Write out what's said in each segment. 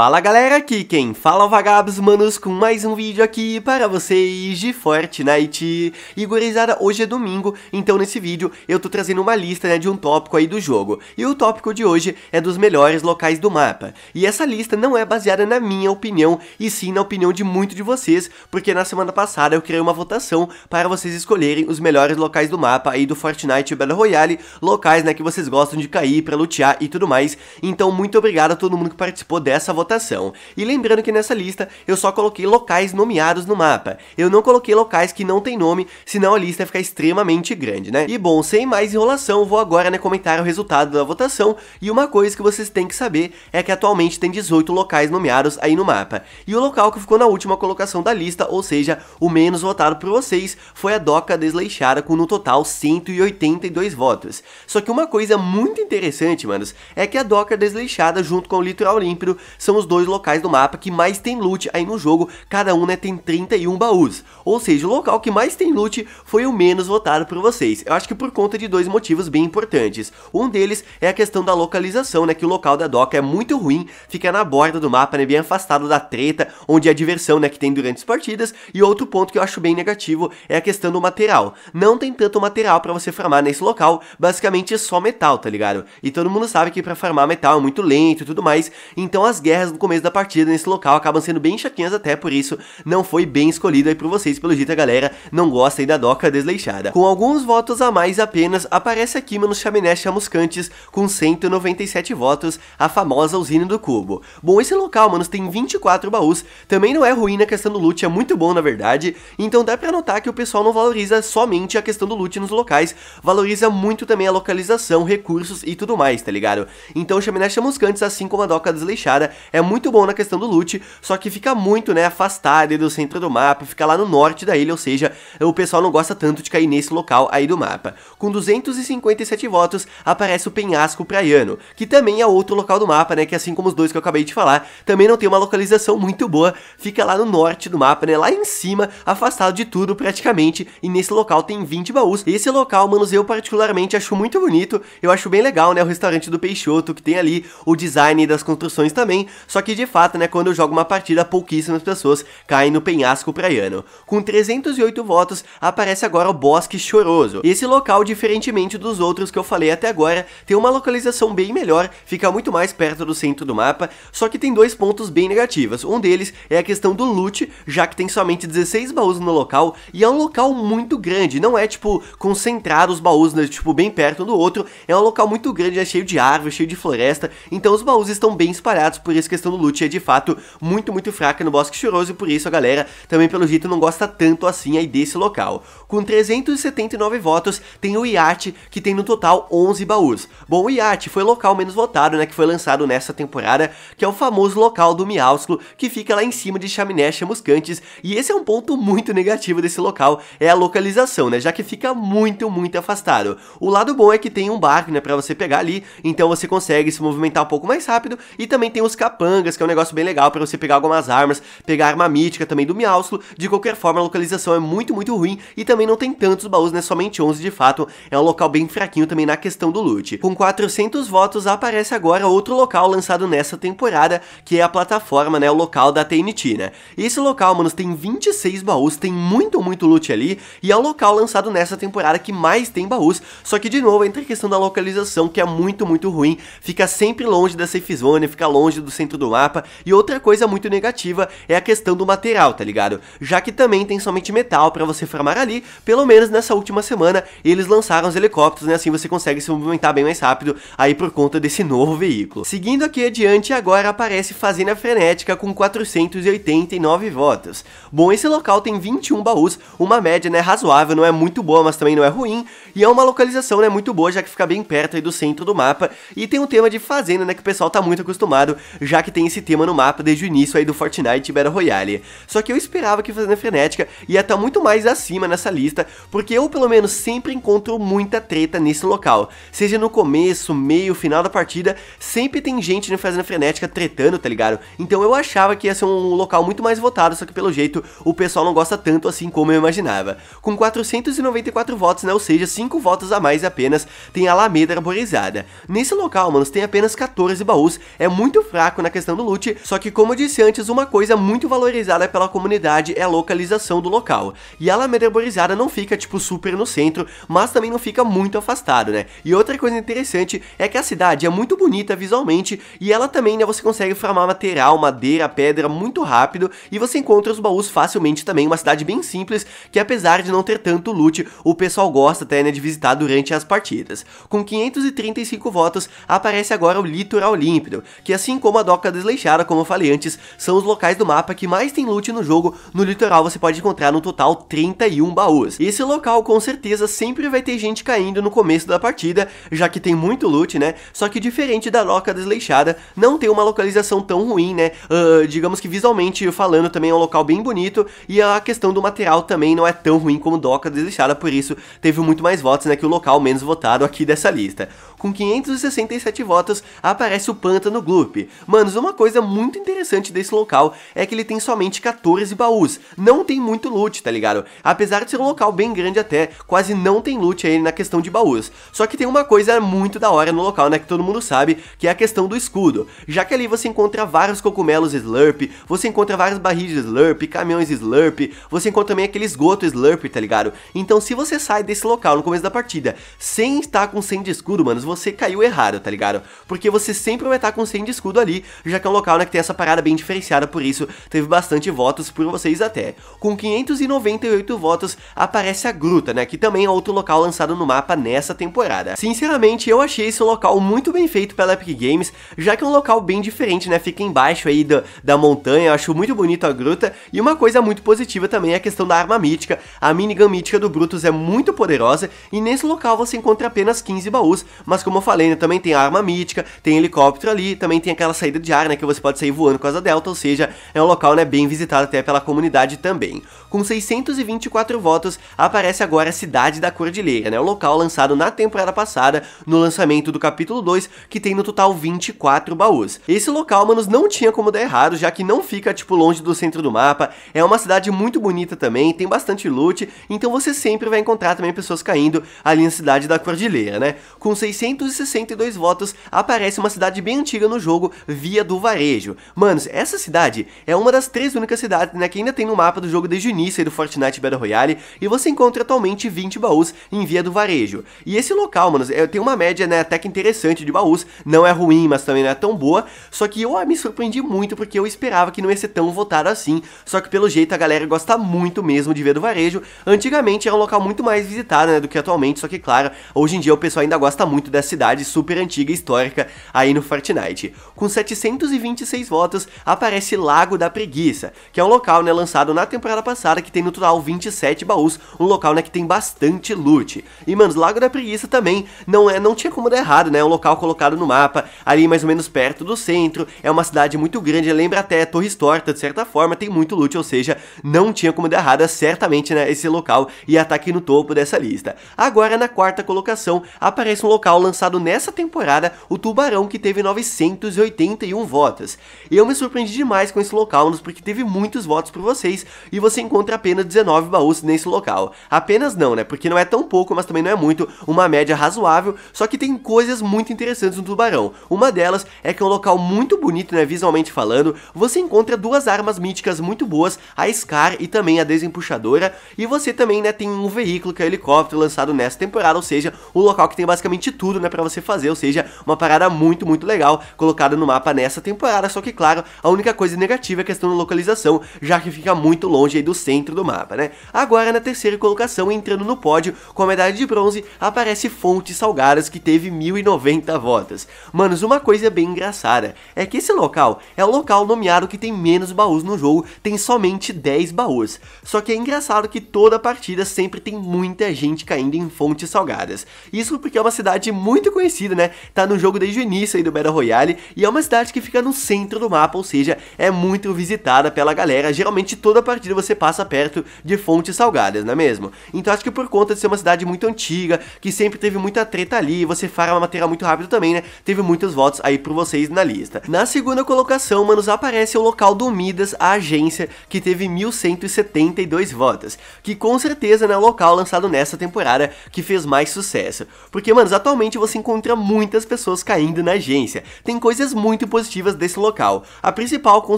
Fala galera, aqui quem fala é o Vagabos Manos com mais um vídeo aqui para vocês de Fortnite. E gurizada, hoje é domingo, então nesse vídeo eu tô trazendo uma lista né, de um tópico aí do jogo. E o tópico de hoje é dos melhores locais do mapa. E essa lista não é baseada na minha opinião, e sim na opinião de muito de vocês, porque na semana passada eu criei uma votação para vocês escolherem os melhores locais do mapa aí do Fortnite Battle Royale, locais né, que vocês gostam de cair, pra lutear e tudo mais. Então muito obrigado a todo mundo que participou dessa votação votação. E lembrando que nessa lista eu só coloquei locais nomeados no mapa. Eu não coloquei locais que não tem nome, senão a lista fica extremamente grande, né? E bom, sem mais enrolação, vou agora né, comentar o resultado da votação. E uma coisa que vocês têm que saber é que atualmente tem 18 locais nomeados aí no mapa. E o local que ficou na última colocação da lista, ou seja, o menos votado por vocês, foi a Doca Desleixada com no total 182 votos. Só que uma coisa muito interessante, manos, é que a Doca Desleixada junto com o Litoral Límpido são os dois locais do mapa que mais tem loot aí no jogo, cada um né, tem 31 baús. Ou seja, o local que mais tem loot foi o menos votado por vocês. Eu acho que por conta de dois motivos bem importantes. Um deles é a questão da localização, né, que o local da doca é muito ruim, fica na borda do mapa, né, bem afastado da treta, onde é a diversão né, que tem durante as partidas. E outro ponto que eu acho bem negativo é a questão do material. Não tem tanto material para você farmar nesse local, basicamente é só metal, tá ligado? E todo mundo sabe que para farmar metal é muito lento e tudo mais, então as guerras guerras no começo da partida nesse local acabam sendo bem chatinhas até, por isso não foi bem escolhido aí por vocês, pelo jeito a galera não gosta aí da doca desleixada. Com alguns votos a mais apenas, aparece aqui Manos Chaminés Chamuscantes com 197 votos, a famosa usina do cubo. Bom, esse local, manos, tem 24 baús, também não é ruim na questão do loot, é muito bom na verdade, então dá pra notar que o pessoal não valoriza somente a questão do loot nos locais, valoriza muito também a localização, recursos e tudo mais, tá ligado? Então Chaminés Chamuscantes, assim como a doca desleixada, é muito bom na questão do loot, só que fica muito, né, afastado do centro do mapa, fica lá no norte da ilha, ou seja, o pessoal não gosta tanto de cair nesse local aí do mapa. Com 257 votos, aparece o Penhasco Praiano, que também é outro local do mapa, né, que assim como os dois que eu acabei de falar, também não tem uma localização muito boa, fica lá no norte do mapa, né, lá em cima, afastado de tudo praticamente, e nesse local tem 20 baús. Esse local, manos, eu particularmente acho muito bonito, eu acho bem legal, né, o restaurante do Peixoto, que tem ali o design das construções também, só que de fato, né, quando eu jogo uma partida, pouquíssimas pessoas caem no penhasco praiano. Com 308 votos, aparece agora o Bosque Choroso. Esse local, diferentemente dos outros que eu falei até agora, tem uma localização bem melhor, fica muito mais perto do centro do mapa, só que tem dois pontos bem negativos. Um deles é a questão do loot, já que tem somente 16 baús no local, e é um local muito grande, não é tipo concentrado os baús, né, tipo bem perto um do outro, é um local muito grande, é né, cheio de árvores, cheio de floresta, então os baús estão bem espalhados, por esse questão do loot é de fato muito, muito fraca no Bosque Choroso e por isso a galera também pelo jeito não gosta tanto assim aí desse local. Com 379 votos, tem o Iate, que tem no total 11 baús. Bom, o Iate foi o local menos votado, né, que foi lançado nessa temporada, que é o famoso local do Miausclo, que fica lá em cima de Chaminé Chamuscantes, e esse é um ponto muito negativo desse local, é a localização, né, já que fica muito, muito afastado. O lado bom é que tem um barco, né, pra você pegar ali, então você consegue se movimentar um pouco mais rápido, e também tem os capítulos capangas, que é um negócio bem legal para você pegar algumas armas, pegar arma mítica também do Miauslo. De qualquer forma, a localização é muito, muito ruim e também não tem tantos baús, né? Somente 11 de fato. É um local bem fraquinho também na questão do loot. Com 400 votos, aparece agora outro local lançado nessa temporada, que é a plataforma, né? O local da TNT, né? esse local, mano, tem 26 baús, tem muito, muito loot ali e é o local lançado nessa temporada que mais tem baús. Só que, de novo, entra a questão da localização, que é muito, muito ruim. Fica sempre longe da safe zone, fica longe do centro dentro do mapa. E outra coisa muito negativa é a questão do material, tá ligado? Já que também tem somente metal para você farmar ali, pelo menos nessa última semana eles lançaram os helicópteros, né? Assim você consegue se movimentar bem mais rápido aí por conta desse novo veículo. Seguindo aqui adiante, agora aparece Fazenda Frenética com 489 votos. Bom, esse local tem 21 baús, uma média né, razoável, não é muito boa, mas também não é ruim, e é uma localização né, muito boa, já que fica bem perto aí do centro do mapa, e tem um tema de fazenda né, que o pessoal tá muito acostumado, já já que tem esse tema no mapa desde o início aí do Fortnite Battle Royale. Só que eu esperava que Fazenda Frenética ia estar tá muito mais acima nessa lista, porque eu pelo menos sempre encontro muita treta nesse local. Seja no começo, meio, final da partida, sempre tem gente no Fazenda Frenética tretando, tá ligado? Então eu achava que ia ser um local muito mais votado, só que pelo jeito o pessoal não gosta tanto assim como eu imaginava. Com 494 votos, né, ou seja, 5 votos a mais apenas, tem a Alameda Arborizada. Nesse local, mano, tem apenas 14 baús, é muito fraco na né? na questão do loot, só que como eu disse antes, uma coisa muito valorizada pela comunidade é a localização do local. E a Alameda Arborizada não fica, tipo, super no centro, mas também não fica muito afastado, né? E outra coisa interessante é que a cidade é muito bonita visualmente e ela também, né, você consegue farmar material, madeira, pedra muito rápido e você encontra os baús facilmente também, uma cidade bem simples que apesar de não ter tanto loot, o pessoal gosta até, né, de visitar durante as partidas. Com 535 votos, aparece agora o Litoral Límpido, que assim como a Doca Desleixada, como eu falei antes, são os locais do mapa que mais tem loot no jogo, no litoral você pode encontrar no total 31 baús. Esse local com certeza sempre vai ter gente caindo no começo da partida, já que tem muito loot, né? Só que diferente da Doca Desleixada, não tem uma localização tão ruim, né? Uh, digamos que visualmente falando também é um local bem bonito e a questão do material também não é tão ruim como Doca Desleixada, por isso teve muito mais votos, né, que o local menos votado aqui dessa lista com 567 votos, aparece o Pântano Gloop. Manos, uma coisa muito interessante desse local é que ele tem somente 14 baús, não tem muito loot, tá ligado? Apesar de ser um local bem grande até, quase não tem loot aí na questão de baús. Só que tem uma coisa muito da hora no local, né, que todo mundo sabe, que é a questão do escudo. Já que ali você encontra vários cogumelos Slurp, você encontra vários barris de Slurp, caminhões Slurp, você encontra também aquele esgoto Slurp, tá ligado? Então se você sai desse local no começo da partida sem estar com 100 de escudo, manos, você caiu errado, tá ligado? Porque você sempre vai estar com 100 de escudo ali, já que é um local né, que tem essa parada bem diferenciada, por isso teve bastante votos por vocês até. Com 598 votos aparece a Gruta, né, que também é outro local lançado no mapa nessa temporada. Sinceramente, eu achei esse local muito bem feito pela Epic Games, já que é um local bem diferente, né, fica embaixo aí da, da montanha, eu acho muito bonito a Gruta, e uma coisa muito positiva também é a questão da arma mítica, a minigun mítica do Brutus é muito poderosa, e nesse local você encontra apenas 15 baús, mas mas como eu falei, né, também tem arma mítica, tem helicóptero ali, também tem aquela saída de ar, né, que você pode sair voando com a asa delta, ou seja, é um local, né, bem visitado até pela comunidade também. Com 624 votos, aparece agora a Cidade da Cordilheira, né, o local lançado na temporada passada, no lançamento do capítulo 2, que tem no total 24 baús. Esse local, manos, não tinha como dar errado, já que não fica, tipo, longe do centro do mapa, é uma cidade muito bonita também, tem bastante loot, então você sempre vai encontrar também pessoas caindo ali na Cidade da Cordilheira, né. Com 600 662 votos, aparece uma cidade bem antiga no jogo, Via do Varejo. Manos, essa cidade é uma das três únicas cidades né, que ainda tem no mapa do jogo desde o início do Fortnite Battle Royale, e você encontra atualmente 20 baús em Via do Varejo. E esse local, manos, é, tem uma média né, até que interessante de baús, não é ruim, mas também não é tão boa, só que eu ah, me surpreendi muito porque eu esperava que não ia ser tão votado assim, só que pelo jeito a galera gosta muito mesmo de Via do Varejo, antigamente era um local muito mais visitado né, do que atualmente, só que claro, hoje em dia o pessoal ainda gosta muito dessa da cidade super antiga e histórica aí no Fortnite. Com 726 votos, aparece Lago da Preguiça, que é um local né, lançado na temporada passada que tem no total 27 baús, um local né, que tem bastante loot. E, mano, Lago da Preguiça também não, é, não tinha como dar errado, né? É um local colocado no mapa, ali mais ou menos perto do centro, é uma cidade muito grande, lembra até Torres Torta, de certa forma, tem muito loot, ou seja, não tinha como dar errado, é certamente, né, esse local e ataque no topo dessa lista. Agora, na quarta colocação, aparece um local lançado nessa temporada o Tubarão, que teve 981 votos. Eu me surpreendi demais com esse local, porque teve muitos votos por vocês, e você encontra apenas 19 baús nesse local. Apenas não, né? Porque não é tão pouco, mas também não é muito, uma média razoável, só que tem coisas muito interessantes no Tubarão. Uma delas é que é um local muito bonito, né, visualmente falando, você encontra duas armas míticas muito boas, a Scar e também a Desempuxadora, e você também, né, tem um veículo que é o helicóptero lançado nessa temporada, ou seja, um local que tem basicamente tudo livro, né, para você fazer, ou seja, uma parada muito, muito legal colocada no mapa nessa temporada, só que claro, a única coisa negativa é a questão da localização, já que fica muito longe aí do centro do mapa, né? Agora na terceira colocação, entrando no pódio com a medalha de bronze, aparece Fontes Salgadas que teve 1090 votos. Manos, uma coisa bem engraçada é que esse local é o local nomeado que tem menos baús no jogo, tem somente 10 baús. Só que é engraçado que toda partida sempre tem muita gente caindo em Fontes Salgadas. Isso porque é uma cidade muito muito conhecida, né? Tá no jogo desde o início aí do Battle Royale e é uma cidade que fica no centro do mapa, ou seja, é muito visitada pela galera. Geralmente toda partida você passa perto de fontes salgadas, não é mesmo? Então acho que por conta de ser uma cidade muito antiga, que sempre teve muita treta ali, você farma matéria muito rápido também, né? Teve muitos votos aí por vocês na lista. Na segunda colocação, manos, aparece o local do Midas, a agência, que teve 1.172 votos, que com certeza né, é o local lançado nessa temporada que fez mais sucesso. Porque, manos, atualmente você encontra muitas pessoas caindo na agência. Tem coisas muito positivas desse local. A principal, com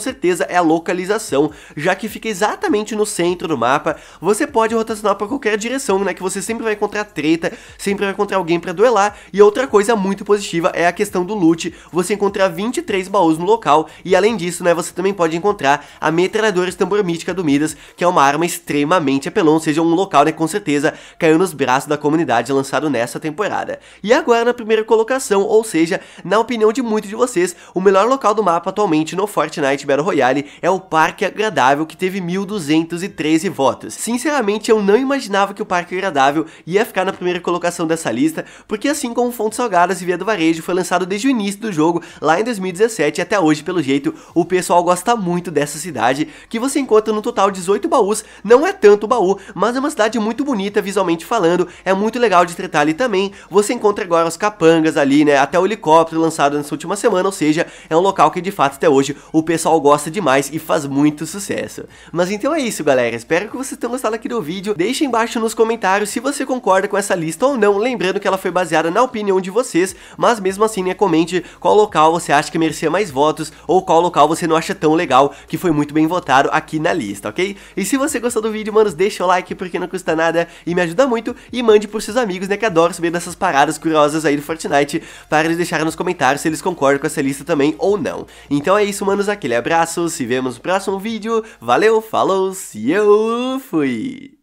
certeza, é a localização, já que fica exatamente no centro do mapa. Você pode rotacionar para qualquer direção, né? Que você sempre vai encontrar treta, sempre vai encontrar alguém para duelar. E outra coisa muito positiva é a questão do loot. Você encontra 23 baús no local e além disso, né, você também pode encontrar a metralhadora tambor mítica do Midas, que é uma arma extremamente apelão, ou seja, um local, né, com certeza caiu nos braços da comunidade lançado nessa temporada. E a agora na primeira colocação, ou seja, na opinião de muitos de vocês, o melhor local do mapa atualmente no Fortnite Battle Royale é o Parque Agradável, que teve 1.213 votos. Sinceramente, eu não imaginava que o Parque Agradável ia ficar na primeira colocação dessa lista, porque assim como Fontes Salgadas e Via do Varejo foi lançado desde o início do jogo, lá em 2017 até hoje, pelo jeito, o pessoal gosta muito dessa cidade, que você encontra no total 18 baús, não é tanto baú, mas é uma cidade muito bonita visualmente falando, é muito legal de tratar ali também, você encontra agora os capangas ali, né? Até o helicóptero lançado nessa última semana, ou seja, é um local que de fato até hoje o pessoal gosta demais e faz muito sucesso. Mas então é isso, galera. Espero que vocês tenham gostado aqui do vídeo. Deixe embaixo nos comentários se você concorda com essa lista ou não, lembrando que ela foi baseada na opinião de vocês, mas mesmo assim, né, comente qual local você acha que merecia mais votos ou qual local você não acha tão legal que foi muito bem votado aqui na lista, ok? E se você gostou do vídeo, manos, deixa o like porque não custa nada e me ajuda muito e mande pros seus amigos, né, que adoram saber dessas paradas curiosas aí do Fortnite para eles deixarem nos comentários se eles concordam com essa lista também ou não. Então é isso, manos, aquele abraço, se vemos no próximo vídeo, valeu, falou, se eu fui!